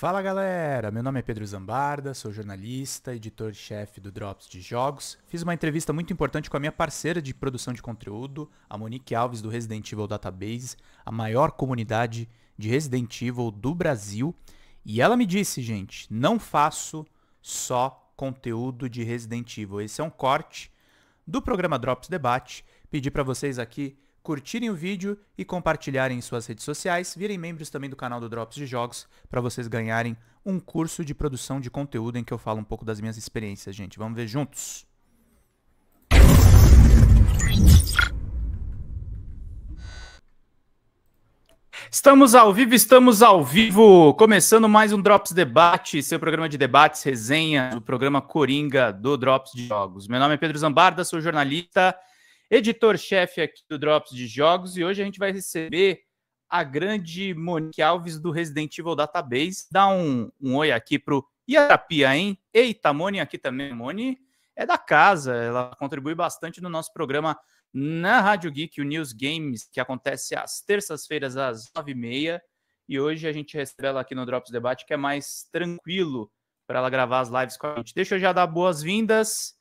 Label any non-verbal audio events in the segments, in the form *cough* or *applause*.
Fala galera, meu nome é Pedro Zambarda, sou jornalista, editor-chefe do Drops de Jogos. Fiz uma entrevista muito importante com a minha parceira de produção de conteúdo, a Monique Alves do Resident Evil Database, a maior comunidade de Resident Evil do Brasil. E ela me disse, gente, não faço só conteúdo de Resident Evil. Esse é um corte do programa Drops Debate. Pedi para vocês aqui curtirem o vídeo e compartilharem em suas redes sociais. Virem membros também do canal do Drops de Jogos para vocês ganharem um curso de produção de conteúdo em que eu falo um pouco das minhas experiências, gente. Vamos ver juntos. Estamos ao vivo, estamos ao vivo, começando mais um Drops Debate, seu programa de debates, resenha, o programa Coringa do Drops de Jogos. Meu nome é Pedro Zambarda, sou jornalista editor-chefe aqui do Drops de Jogos, e hoje a gente vai receber a grande Monique Alves do Resident Evil Database. Dá um, um oi aqui pro Iarapia, hein? Eita, Moni aqui também. Moni é da casa, ela contribui bastante no nosso programa na Rádio Geek, o News Games, que acontece às terças-feiras, às nove e meia. E hoje a gente recebe ela aqui no Drops Debate, que é mais tranquilo para ela gravar as lives com a gente. Deixa eu já dar boas-vindas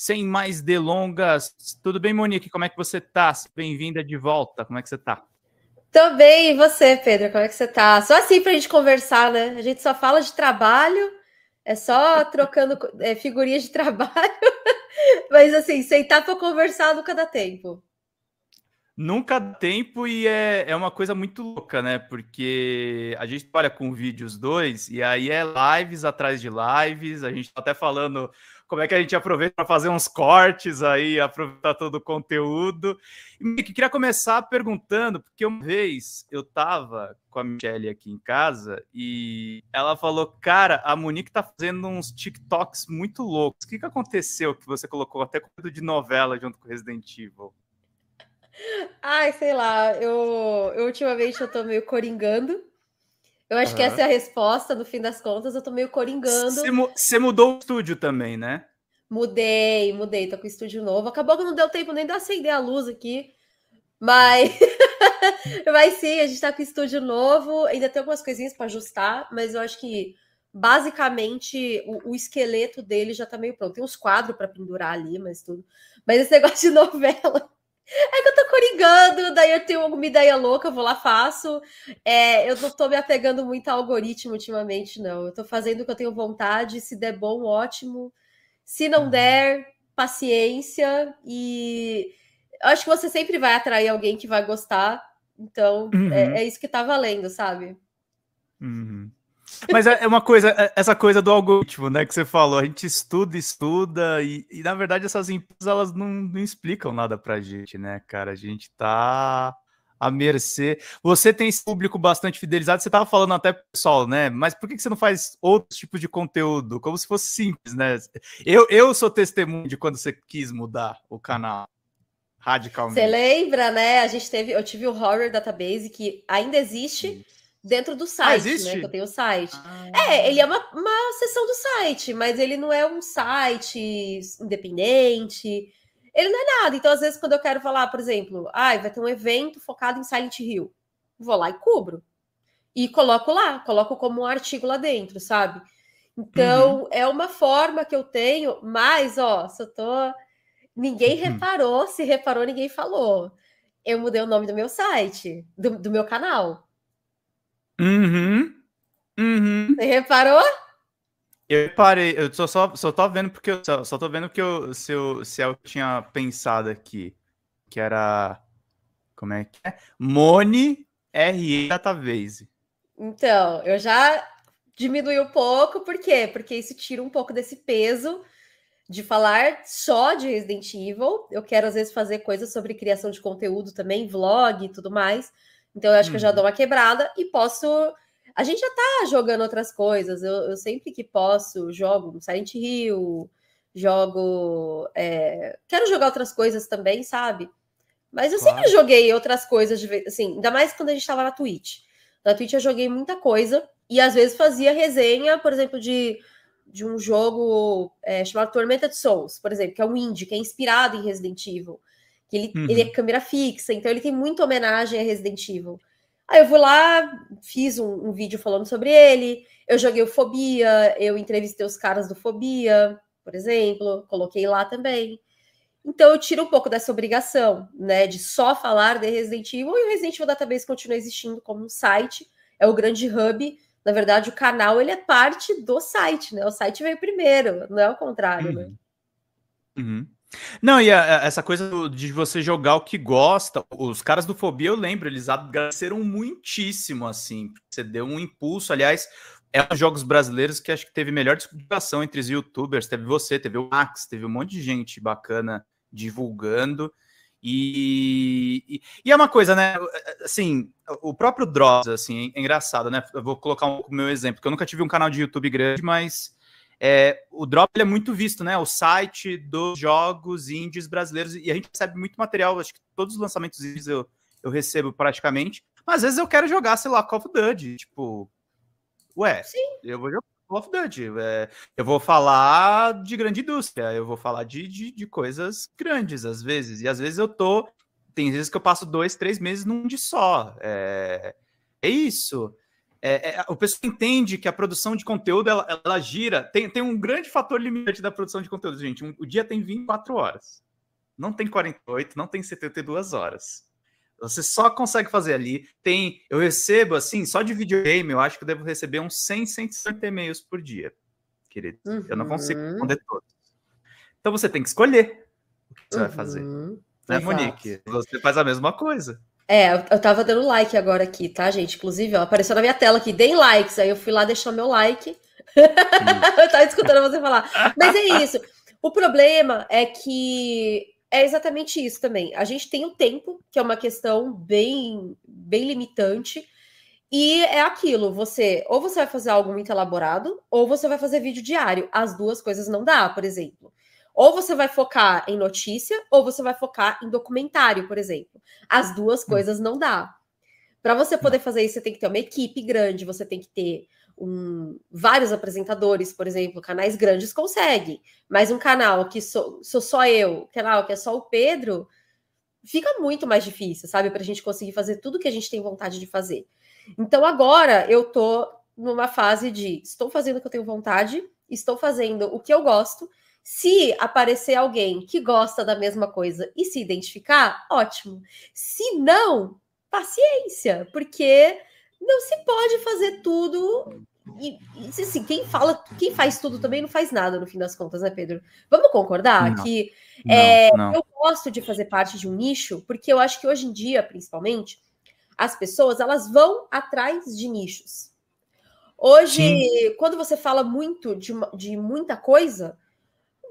sem mais delongas, tudo bem, Monique? Como é que você tá? Bem-vinda de volta. Como é que você tá? Tô bem, e você, Pedro? Como é que você tá? Só assim para a gente conversar, né? A gente só fala de trabalho, é só trocando é, figurinhas de *laughs* trabalho, mas assim, sentar para conversar nunca dá tempo. Nunca dá tempo e é, é uma coisa muito louca, né? Porque a gente trabalha com vídeos dois e aí é lives atrás de lives, a gente tá até falando como é que a gente aproveita para fazer uns cortes aí, aproveitar todo o conteúdo. E queria começar perguntando, porque uma vez eu estava com a Michelle aqui em casa e ela falou: Cara, a Monique tá fazendo uns TikToks muito loucos. O que, que aconteceu que você colocou até conteúdo de novela junto com Resident Evil? Ai, sei lá, eu, eu ultimamente eu tô meio coringando. Eu acho uhum. que essa é a resposta, no fim das contas, eu tô meio coringando. Você mudou o estúdio também, né? Mudei, mudei, tô com estúdio novo. Acabou que não deu tempo nem de acender a luz aqui. Mas, *laughs* mas sim, a gente tá com estúdio novo. Ainda tem algumas coisinhas para ajustar, mas eu acho que basicamente o, o, esqueleto dele já tá meio pronto. Tem uns quadros para pendurar ali, mas tudo. Mas esse *laughs* negócio de novela *laughs* É que eu tô coringando, daí eu tenho alguma ideia louca, eu vou lá, faço. É, eu não tô me apegando muito ao algoritmo ultimamente, não. Eu tô fazendo o que eu tenho vontade, se der bom, ótimo. Se não uhum. der, paciência. E eu acho que você sempre vai atrair alguém que vai gostar. Então, é, uhum. é, é, isso que tá valendo, sabe? Uhum. Mas é, é uma coisa, é, essa coisa do algoritmo, né, que você falou, a gente estuda, estuda, e, e na verdade essas empresas, elas não, não explicam nada pra gente, né, cara, a gente tá à mercê. Você tem esse público bastante fidelizado, você tava falando até pessoal, né, mas por que você não faz outros tipos de conteúdo, como se fosse simples, né? Eu, eu sou testemunho de quando você quis mudar o canal radicalmente. Você lembra, né, a gente teve, eu tive o Horror Database, que ainda existe dentro do ah, site, ah, né? Que eu tenho o site. Ah. É, ele é uma, uma seção do site, mas ele não é um site independente. Ele não é nada. Então, às vezes, quando eu quero falar, por exemplo, ah, vai ter um evento focado em Silent Hill, vou lá e cubro. E coloco lá, coloco como um artigo lá dentro, sabe? Então, uhum. é uma forma que eu tenho, mas, ó, se eu tô. Ninguém uhum. reparou, se reparou, ninguém falou. Eu mudei o nome do meu site, do, do meu canal. Uhum. Uhum. Você reparou? Eu parei eu só, só, só tô vendo porque eu só, só tô vendo que eu, se, eu, se eu tinha pensado aqui, que era. Como é que é? Moni RE Database. Então, eu já diminui um pouco, por quê? Porque isso tira um pouco desse peso de falar só de Resident Evil. Eu quero, às vezes, fazer coisas sobre criação de conteúdo também, vlog e tudo mais. Então eu acho que eu já uhum. dou uma quebrada e posso. A gente já tá jogando outras coisas. Eu, eu sempre que posso, jogo Silent Hill, jogo. É... Quero jogar outras coisas também, sabe? Mas eu claro. sempre joguei outras coisas, assim, ainda mais quando a gente estava na Twitch. Na Twitch eu joguei muita coisa e às vezes fazia resenha, por exemplo, de, de um jogo é, chamado Tormented Souls, por exemplo, que é um indie, que é inspirado em Resident Evil que ele, uhum. ele é câmera fixa, então ele tem muita homenagem a Resident Evil. Aí eu vou lá, fiz um, um, vídeo falando sobre ele, eu joguei o Fobia, eu entrevistei os caras do Fobia, por exemplo, coloquei lá também. Então eu tiro um pouco dessa obrigação, né, de só falar de Resident Evil, e o Resident Evil Database continua existindo como um site, é o grande hub, na verdade o canal ele é parte do site, né, o site veio primeiro, não é o contrário, uhum. né. Uhum. uhum. Não, e a, essa coisa de você jogar o que gosta, os caras do Fobia, eu lembro, eles agradeceram muitíssimo, assim, você deu um impulso, aliás, é um dos jogos brasileiros que acho que teve melhor divulgação entre os youtubers, teve você, teve o Max, teve um monte de gente bacana divulgando, e, e, e é uma coisa, né, assim, o próprio Dross, assim, é engraçado, né, eu vou colocar o um, meu exemplo, que eu nunca tive um canal de YouTube grande, mas é, o Drop é muito visto, né? O site dos jogos indies brasileiros. E a gente recebe muito material. Acho que todos os lançamentos indies eu, eu recebo praticamente. Mas às vezes eu quero jogar, sei lá, Call of Duty. Tipo, ué, Sim. eu vou jogar Call of Duty. É, eu vou falar de grande indústria. Eu vou falar de, de, de, coisas grandes às vezes. E às vezes eu tô. Tem vezes que eu passo dois, três meses num de só. É, é isso. É, é, o pessoal entende que a produção de conteúdo ela, ela gira. Tem, tem um grande fator limitante da produção de conteúdo, gente. Um, o dia tem 24 horas. Não tem 48, não tem 72 horas. Você só consegue fazer ali. Tem, eu recebo assim, só de videogame, eu acho que eu devo receber uns 100, 150 e-mails por dia, querido. Uhum. Eu não consigo uhum. responder todos. Então você tem que escolher o que você uhum. vai fazer. Uhum. Né, Monique? Você faz a mesma coisa. É, eu tava dando like agora aqui, tá, gente? Inclusive, ó, apareceu na minha tela aqui, deem likes. Aí eu fui lá deixar meu like. *laughs* eu tava escutando você falar. Mas é isso. O problema é que é exatamente isso também. A gente tem o tempo, que é uma questão bem, bem limitante. E é aquilo, você ou você vai fazer algo muito elaborado, ou você vai fazer vídeo diário. As duas coisas não dá, por exemplo. Ou você vai focar em notícia, ou você vai focar em documentário, por exemplo. As duas hum. coisas não dá. Para você hum. poder fazer isso, você tem que ter uma equipe grande, você tem que ter um, vários apresentadores, por exemplo, canais grandes conseguem, mas um canal que sou, sou só eu, canal que é só o Pedro, fica muito mais difícil, sabe? Para a gente conseguir fazer tudo que a gente tem vontade de fazer. Então agora eu tô numa fase de estou fazendo o que eu tenho vontade, estou fazendo o que eu gosto se aparecer alguém que gosta da mesma coisa e se identificar, ótimo. Se não, paciência, porque não se pode fazer tudo. E, e assim, quem fala, quem faz tudo também não faz nada no fim das contas, né, Pedro? Vamos concordar não, que não, é, não. eu gosto de fazer parte de um nicho, porque eu acho que hoje em dia, principalmente, as pessoas elas vão atrás de nichos. Hoje, Sim. quando você fala muito de, de muita coisa,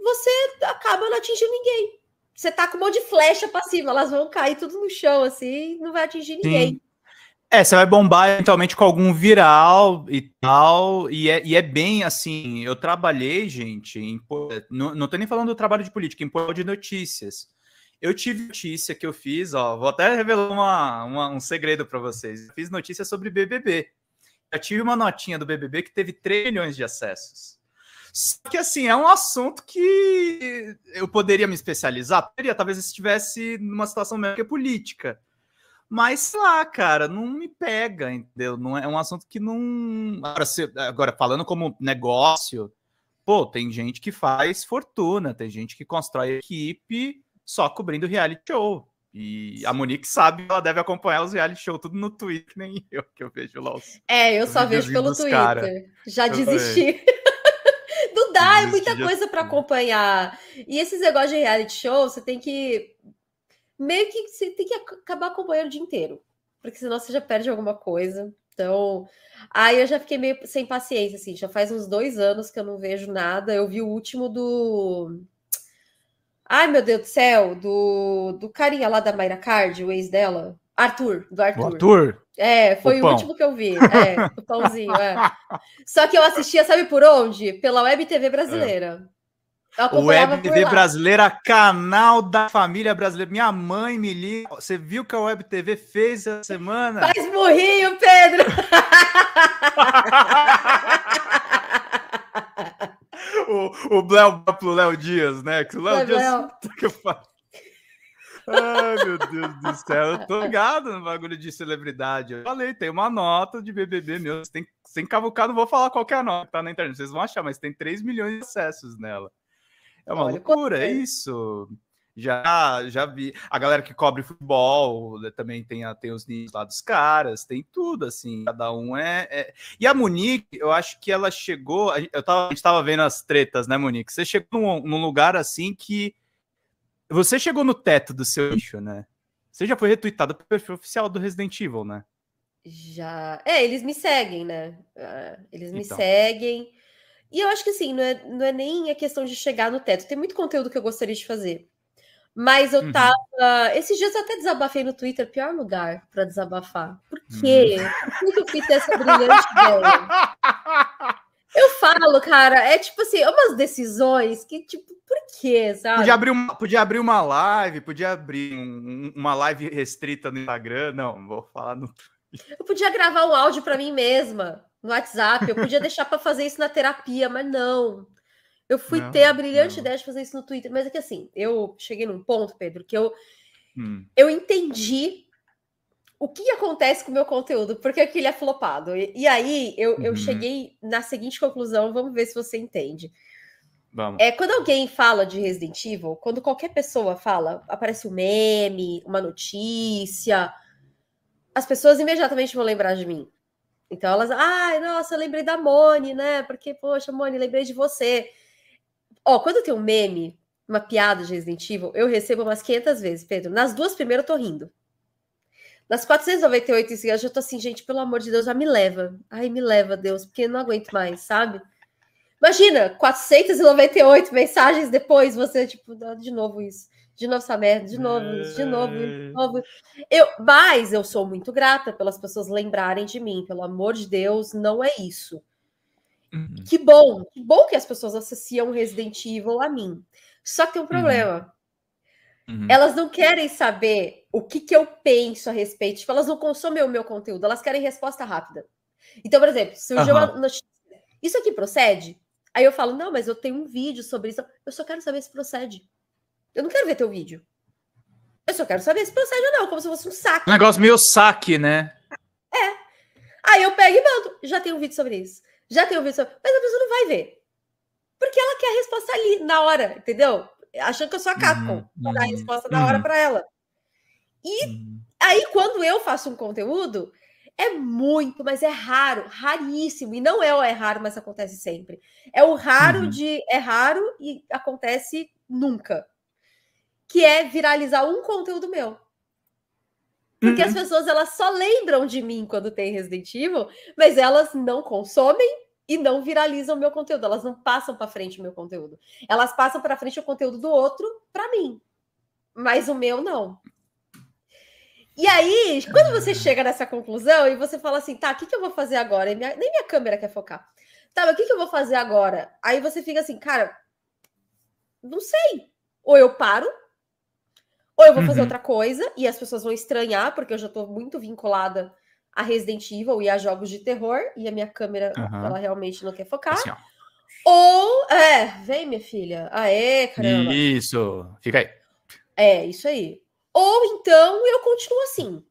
você acaba não atingindo ninguém. Você tá com um monte de flecha passiva cima, elas vão cair tudo no chão, assim, não vai atingir ninguém. Sim. É, você vai bombar eventualmente com algum viral e tal, e é, e é bem assim. Eu trabalhei, gente, em, não, não tô nem falando do trabalho de política, em pôr de notícias. Eu tive notícia que eu fiz, ó, vou até revelar uma, uma, um segredo para vocês. fiz notícia sobre BBB. Eu tive uma notinha do BBB que teve 3 milhões de acessos. Só que, assim, é um assunto que eu poderia me especializar, poderia, talvez se estivesse numa situação meio que política. Mas, sei lá, cara, não me pega, entendeu? Não é, é um assunto que não. Agora, se, agora falando como negócio, pô, tem gente que faz fortuna, tem gente que constrói equipe só cobrindo reality show. E a Monique sabe, ela deve acompanhar os reality show tudo no Twitter, *laughs* nem eu que eu vejo lá. Os, é, eu só vejo pelo Twitter. Cara. Já eu desisti. *laughs* dá, é muita coisa para acompanhar. E esses negócios de reality show, você tem que. Meio que você tem que acabar acompanhando o dia inteiro. Porque senão você já perde alguma coisa. Então, aí eu já fiquei meio sem paciência, assim. Já faz uns dois anos que eu não vejo nada. Eu vi o último do. Ai, meu Deus do céu, do, do carinha lá da Mayra Card, o ex dela. Arthur, do Arthur. Arthur? É, foi o, o último que eu vi. É, o pãozinho, é. *laughs* Só que eu assistia, sabe por onde? Pela Web TV brasileira. É. Web TV brasileira, canal da família brasileira. Minha mãe me liga. Você viu que a Web TV fez essa semana? Faz burrinho, Pedro! *laughs* o, o Léo Dias, né? Que o Léo é, Dias. *laughs* Que eu falo. Ai, meu Deus do céu, eu tô *laughs* ligado no bagulho de celebridade. Eu falei, tem uma nota de BBB meu, você tem, sem cavucar, não vou falar qualquer é nota tá na internet, vocês vão achar, mas tem 3 milhões de acessos nela. É uma Olha, loucura, é isso. Já, já vi. A galera que cobre futebol né, também tem, tem os níveis lá dos caras, tem tudo, assim. Cada um é, é. E a Monique, eu acho que ela chegou. Eu tava, a gente tava vendo as tretas, né, Monique? Você chegou num, num lugar assim que você chegou no teto do seu lixo, né? Você já foi retweetado pelo perfil oficial do Resident Evil, né? Já. É, eles me seguem, né? Ah, eles me então. seguem. E eu acho que assim, não é, não é nem a questão de chegar no teto. Tem muito conteúdo que eu gostaria de fazer. Mas eu uhum. tava. Uhum. Esses dias eu até desabafei no Twitter, pior lugar para desabafar. Por quê? Uhum. Por que eu fiz essa brilhante ideia? *laughs* Eu falo, cara, é tipo assim, é umas decisões que, tipo, quê, sabe? Podia abrir uma, podia abrir uma live, podia abrir um, uma live restrita no Instagram. Não, vou falar no. Eu podia gravar o áudio para mim mesma no WhatsApp, eu podia deixar para fazer isso na terapia, mas não. Eu fui não, ter a brilhante não. ideia de fazer isso no Twitter, mas é que assim, eu cheguei num ponto, Pedro, que eu, hum. eu entendi o que acontece com o meu conteúdo, porque aquilo é flopado. E, e aí eu, uhum. eu cheguei na seguinte conclusão, vamos ver se você entende. Vamos. É, quando alguém fala de Resident Evil, quando qualquer pessoa fala, aparece um meme, uma notícia, as pessoas imediatamente vão lembrar de mim. Então elas, ai, ah, nossa, eu lembrei da Mone, né? Porque, poxa, Mone, lembrei de você. Ó, quando tem um meme, uma piada de Resident Evil, eu recebo umas 500 vezes, Pedro. Nas duas primeiras eu tô rindo. Nas 498 em seguida, eu já tô assim, gente, pelo amor de Deus, já me leva. Ai, me leva, Deus, porque eu não aguento mais, sabe? Imagina, 498 mensagens depois, você, tipo, ah, de novo isso, de novo essa merda, de novo isso, de novo, de é. novo. Eu, mas eu sou muito grata pelas pessoas lembrarem de mim, pelo amor de Deus, não é isso. Uhum. Que bom, que bom que as pessoas associam Resident Evil a mim. Só que tem um uhum. problema. Uhum. Elas não querem saber o que, que eu penso a respeito. Tipo, elas não consomem o meu conteúdo, elas querem resposta rápida. Então, por exemplo, surgiu uhum. uma notícia. Isso aqui procede? Aí eu falo, não, mas eu tenho um vídeo sobre isso. Eu só quero saber se procede. Eu não quero ver teu vídeo. Eu só quero saber se procede ou não, como se fosse um saque. Um negócio meio saque, né? É. Aí eu pego e mando. Já tem um vídeo sobre isso. Já tem um vídeo sobre Mas a pessoa não vai ver. Porque ela quer a resposta ali, na hora, entendeu? Achando que eu sou a uhum, Capcom. Uhum, dar a uhum, resposta na uhum. hora para ela. E uhum. aí, quando eu faço um conteúdo, é muito, mas é raro, raríssimo. E não é o é raro, mas acontece sempre. É o raro uhum. de é raro e acontece nunca. Que é viralizar um conteúdo meu. Porque uhum. as pessoas elas só lembram de mim quando tem Resident Evil, mas elas não consomem e não viralizam o meu conteúdo. Elas não passam para frente o meu conteúdo. Elas passam para frente o conteúdo do outro para mim. Mas o meu não. E aí, quando você chega nessa conclusão e você fala assim, tá, o que, que eu vou fazer agora? Minha, nem minha câmera quer focar. Tá, mas o que, que eu vou fazer agora? Aí você fica assim, cara, não sei. Ou eu paro, ou eu vou fazer uhum. outra coisa, e as pessoas vão estranhar, porque eu já tô muito vinculada a Resident Evil e a jogos de terror, e a minha câmera, uhum. ela realmente não quer focar. Assim, ou, é, vem minha filha, aê, caramba. Isso, fica aí. É, isso aí. Ou então eu continuo assim.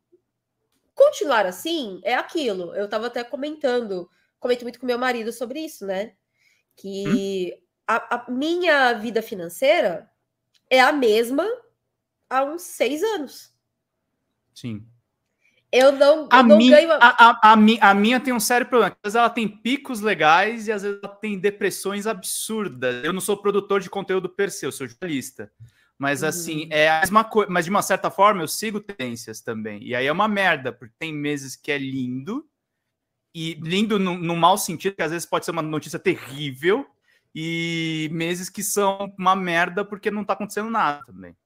Continuar assim é aquilo. Eu estava até comentando, comento muito com meu marido sobre isso, né? Que hum? a, a minha vida financeira é a mesma há uns seis anos. Sim. Eu não, a não minha, ganho. A, a, a, minha, a minha tem um sério problema. Às vezes ela tem picos legais e às vezes ela tem depressões absurdas. Eu não sou produtor de conteúdo per se, eu sou jornalista. Mas assim, uhum. assim, é a mesma coisa, mas de uma certa forma eu sigo tendências também. E aí é uma merda, porque tem meses que é lindo, e lindo no, no mau sentido, que às vezes pode ser uma notícia terrível, e meses que são uma merda porque não tá acontecendo nada também.